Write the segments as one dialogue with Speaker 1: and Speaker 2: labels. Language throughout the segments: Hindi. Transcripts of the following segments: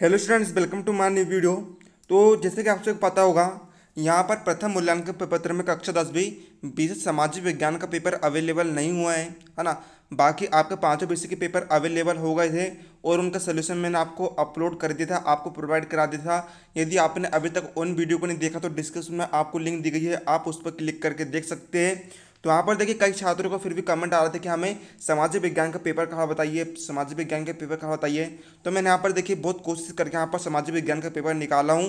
Speaker 1: hello students welcome to my new video तो जैसे कि आप सबको पता होगा यहाँ पर प्रथम मूल्यांकन पेपर में कक्षा दसवीं बीस सामाजिक विज्ञान का पेपर अवेलेबल नहीं हुआ है है ना बाकी आपके पाँचों बीसी के पेपर अवेलेबल हो गए थे और उनका सोल्यूशन मैंने आपको अपलोड कर दिया था आपको प्रोवाइड करा दिया था यदि आपने अभी तक उन वीडियो को नहीं देखा तो डिस्क्रिप्शन में आपको लिंक दी गई है आप उस पर क्लिक करके देख सकते हैं तो वहाँ पर देखिए कई छात्रों को फिर भी कमेंट आ रहा था कि हमें सामाजिक विज्ञान का पेपर कहाँ बताइए सामाजिक विज्ञान का पेपर कहाँ बताइए तो मैंने यहाँ पर देखिए बहुत कोशिश करके यहाँ पर सामाजिक विज्ञान का पेपर निकाला हूँ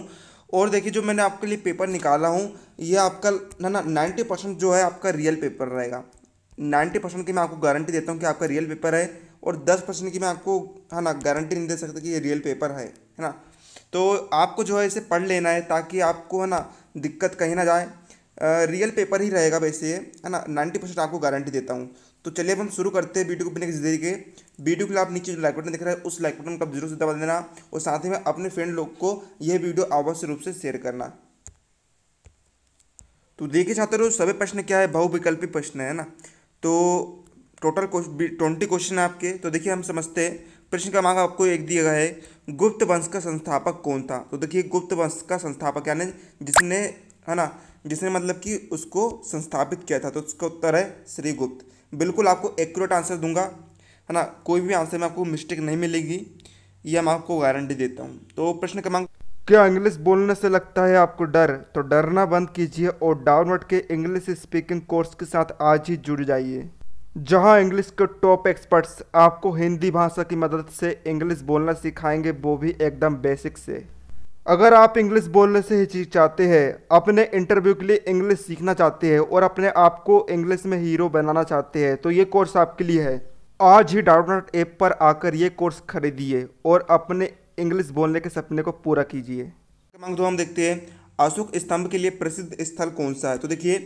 Speaker 1: और देखिए जो मैंने आपके लिए पेपर निकाला हूँ ये आपका ना ना नाइन्टी परसेंट जो है आपका रियल पेपर रहेगा नाइन्टी परसेंट की मैं आपको गारंटी देता हूँ कि आपका रियल पेपर है और दस परसेंट की मैं आपको है हाँ ना गारंटी नहीं दे सकता कि ये रियल पेपर है है ना तो आपको जो है इसे पढ़ लेना है ताकि आपको है ना दिक्कत कहीं ना जाए रियल पेपर ही रहेगा वैसे है ना नाइन्टी परसेंट आपको गारंटी देता हूँ तो चलिए अब हम शुरू करते हैं वीडियो को बिना किसी देरी वीडियो के लिए आप नीचे जो लाइक बटन दिख रहा है उस लाइक बटन को आप जरूर से दबा देना और साथ ही में अपने फ्रेंड लोग को यह वीडियो अवश्य रूप से शेयर करना तो देखिए छात्रों सभी प्रश्न क्या है बहुविकल्पी प्रश्न है ना तो टोटल ट्वेंटी क्वेश्चन आपके तो देखिए हम समझते हैं प्रश्न का मांग आपको एक दिया गया है गुप्त वंश का संस्थापक कौन था तो देखिए गुप्त वंश का संस्थापक यानी जिसने है ना जिसने मतलब कि उसको संस्थापित किया था तो उसका उत्तर है श्रीगुप्त बिल्कुल आपको एक्यूरेट आंसर दूंगा है ना कोई भी आंसर में आपको मिस्टेक नहीं मिलेगी ये मैं आपको गारंटी देता हूँ तो प्रश्न क्रमांक क्या इंग्लिश बोलने से लगता है आपको डर तो डरना बंद कीजिए और डाउनवर्ड के इंग्लिश स्पीकिंग कोर्स के साथ आज ही जुड़ जाइए जहाँ इंग्लिश के टॉप एक्सपर्ट्स आपको हिंदी भाषा की मदद से इंग्लिश बोलना सिखाएंगे वो भी एकदम बेसिक से अगर आप इंग्लिश बोलने से हिचकिचाते हैं अपने इंटरव्यू के लिए इंग्लिश सीखना चाहते हैं और अपने आप को इंग्लिश में हीरो बनाना चाहते हैं तो ये कोर्स आपके लिए है आज ही डाउनलोड ऐप पर आकर ये कोर्स खरीदिए और अपने इंग्लिश बोलने के सपने को पूरा कीजिए क्रमांक दो तो हम देखते हैं अशोक स्तंभ के लिए प्रसिद्ध स्थल कौन सा है तो देखिए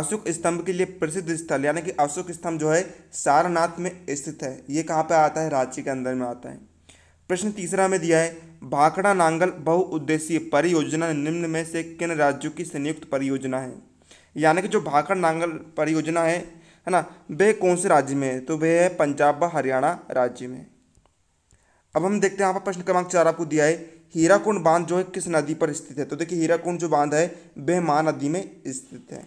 Speaker 1: अशोक स्तंभ के लिए प्रसिद्ध स्थल यानी कि अशोक स्तंभ जो है सारनाथ में स्थित है ये कहाँ पर आता है रांची के अंदर में आता है प्रश्न तीसरा में दिया है भाखड़ा नांगल बहुउद्देशीय परियोजना निम्न में से किन राज्यों की संयुक्त परियोजना है यानी कि जो भाखड़ा नांगल परियोजना है है ना वे कौन से राज्य में है तो वह है पंजाब व हरियाणा राज्य में अब हम देखते हैं यहाँ पर प्रश्न क्रमांक चार आपको दिया है हीराकुंड बांध जो है किस नदी पर स्थित है तो देखिए हीराकुंड जो बांध है वह महानदी में स्थित है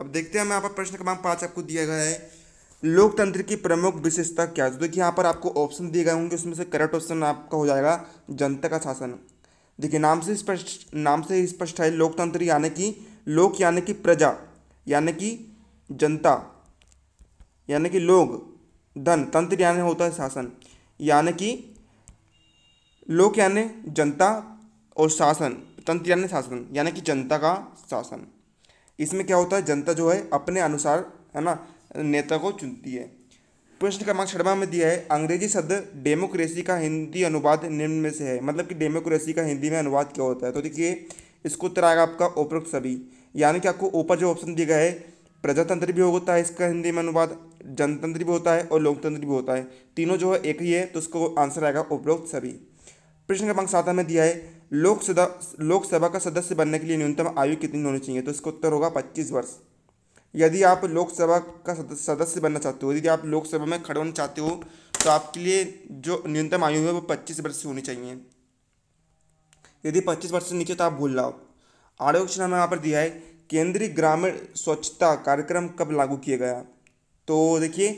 Speaker 1: अब देखते हैं हम यहाँ पर प्रश्न क्रमांक पाँच आपको दिया गया है लोकतंत्र की प्रमुख विशेषता क्या है तो देखिए यहाँ पर आपको ऑप्शन दिए गए होंगे उसमें से करेक्ट ऑप्शन आपका हो जाएगा जनता का शासन देखिए नाम से स्पष्ट नाम से स्पष्ट है लोकतंत्र यानी कि लोक यानी कि प्रजा यानी कि जनता यानी कि लोग धन तंत्र यानी होता है शासन यानी कि लोक यानी जनता और शासन तंत्र यानी शासन यानी कि जनता का शासन इसमें क्या होता है जनता जो है अपने अनुसार है ना नेता को चुनती है प्रश्न क्रमांक छठवा में दिया है अंग्रेजी शब्द डेमोक्रेसी का हिंदी अनुवाद निम्न में से है मतलब कि डेमोक्रेसी का हिंदी में अनुवाद क्या होता है तो देखिए इसको उत्तर आएगा आपका उपरोक्त सभी यानी कि आपको ऊपर जो ऑप्शन दिया गया है प्रजातंत्र भी होता है इसका हिंदी में अनुवाद जनतंत्र भी होता है और लोकतंत्र भी होता है तीनों जो है एक ही है तो उसको आंसर आएगा उपरोक्त सभी प्रश्न क्रमांक सात में दिया है लोकसभा लोकसभा का सदस्य बनने के लिए न्यूनतम आयु कितनी होनी चाहिए तो इसका उत्तर होगा पच्चीस वर्ष यदि आप लोकसभा का सदस्य बनना चाहते हो यदि आप लोकसभा में खड़े होना चाहते हो तो आपके लिए जो न्यूनतम आयु है वो पच्चीस वर्ष होनी चाहिए यदि पच्चीस वर्ष से नीचे तो आप भूल रहा हो आठवें क्वेश्चन हमें यहाँ पर दिया है केंद्रीय ग्रामीण स्वच्छता कार्यक्रम कब लागू किया गया तो देखिए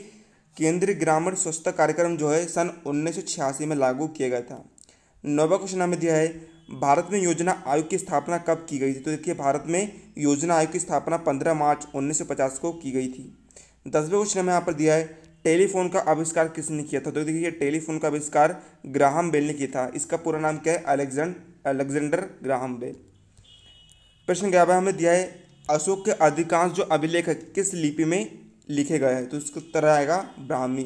Speaker 1: केंद्रीय ग्रामीण स्वच्छता कार्यक्रम जो है सन उन्नीस में लागू किया गया था नौवा क्वेश्चन हमें दिया है भारत में योजना आयोग की स्थापना कब की गई थी तो देखिए भारत में योजना आयोग की स्थापना 15 मार्च 1950 को की गई थी दसवें क्वेश्चन हमें यहाँ पर दिया है टेलीफोन का आविष्कार किसने किया था तो देखिए टेलीफोन का आविष्कार ग्राहम बेल ने किया था इसका पूरा नाम क्या है अलेक्जेंड अलेक्जेंडर ग्राहम बेल प्रश्न ग्यारह हमें दिया है अशोक के अधिकांश जो अभिलेख किस लिपि में लिखे गए हैं तो इसका उत्तर आएगा ब्राह्मी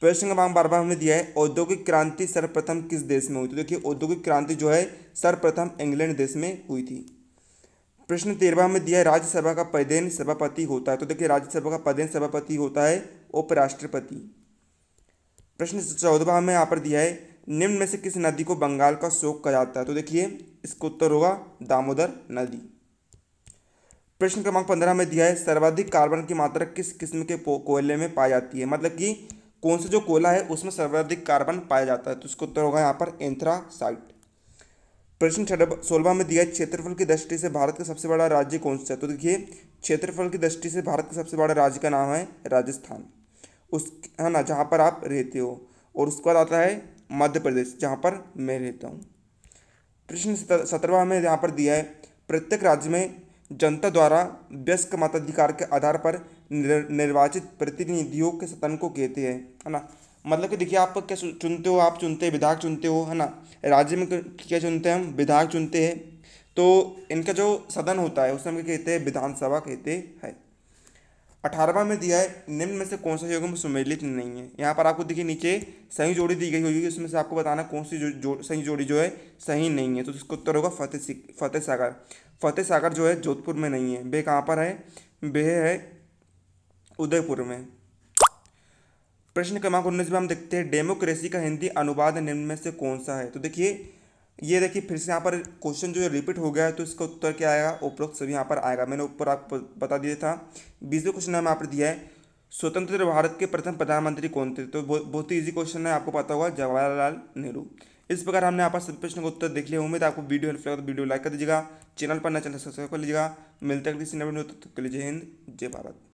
Speaker 1: प्रश्न क्रमांक बार बार हमने दिया है औद्योगिक क्रांति सर्वप्रथम किस देश में हुई तो देखिए औद्योगिक क्रांति जो है सर्वप्रथम इंग्लैंड देश में हुई थी प्रश्न तेरहवा में दिया है राज्यसभा का पदेन सभापति होता है तो देखिए राज्यसभा का पदेन सभापति होता है उपराष्ट्रपति प्रश्न चौदहवा हमें यहाँ पर दिया है निम्न में से किस नदी को बंगाल का शोक कहा जाता है तो देखिए इसका उत्तर होगा दामोदर नदी प्रश्न क्रमांक पंद्रह में दिया है सर्वाधिक कार्बन की मात्रा किस किस्म के कोयले में पाई जाती है मतलब कि कौन सा जो कोयला है उसमें सर्वाधिक कार्बन पाया जाता है तो इसका उत्तर होगा यहाँ पर एंथ्रासाइट प्रश्न सोलवा में दिया क्षेत्रफल की दृष्टि से भारत का सबसे बड़ा राज्य कौन सा है तो देखिए क्षेत्रफल की दृष्टि से भारत का सबसे बड़ा राज्य का नाम है राजस्थान उस है ना जहाँ पर आप रहते हो और उसके बाद आता है मध्य प्रदेश जहाँ पर मैं रहता हूँ प्रश्न सत्रवा में यहाँ पर दिया है प्रत्येक राज्य में जनता द्वारा व्यस्क मताधिकार के आधार पर निर्वाचित प्रतिनिधियों के सदन को कहते हैं है ना मतलब कि देखिए आप क्या चुनते हो आप चुनते हैं विधायक चुनते हो है ना राज्य में क्या चुनते हैं हम विधायक चुनते हैं तो इनका जो सदन होता है उसमें कहते हैं विधानसभा कहते हैं अठारहवा में दिया है निम्न में से कौन सा युग्म सुमेलित नहीं है यहाँ पर आपको देखिए नीचे सही जोड़ी दी गई होगी उसमें से आपको बताना कौन सी जो, जो सही जोड़ी जो है सही नहीं है तो इसका उत्तर होगा फतेह फतेह सागर फतेह सागर जो है जोधपुर में नहीं है वे कहाँ पर है वे है उदयपुर में प्रश्न क्रमांक उन्नीस में हम देखते हैं डेमोक्रेसी का हिंदी अनुवाद निम्न में से कौन सा है तो देखिए ये देखिए फिर से यहाँ पर क्वेश्चन जो रिपीट हो गया है तो इसका उत्तर क्या आएगा उपरोक्त सभी यहाँ पर आएगा मैंने ऊपर आपको बता दिया था बीसवें क्वेश्चन हम यहाँ पर दिया है स्वतंत्र भारत के प्रथम प्रधानमंत्री कौन थे तो बहुत ही ईजी क्वेश्चन है आपको पता होगा जवाहरलाल नेहरू इस प्रकार हमने यहाँ पर सभी प्रश्न का उत्तर देख लिया उम्मीद तो आपको वीडियो हेल्प लगा तो वीडियो लाइक कर दीजिएगा चैनल पर न चैनल सब्सक्राइब कर लीजिएगा मिलते हैं किसी नए वीडियो तो जय हिंद जय भारत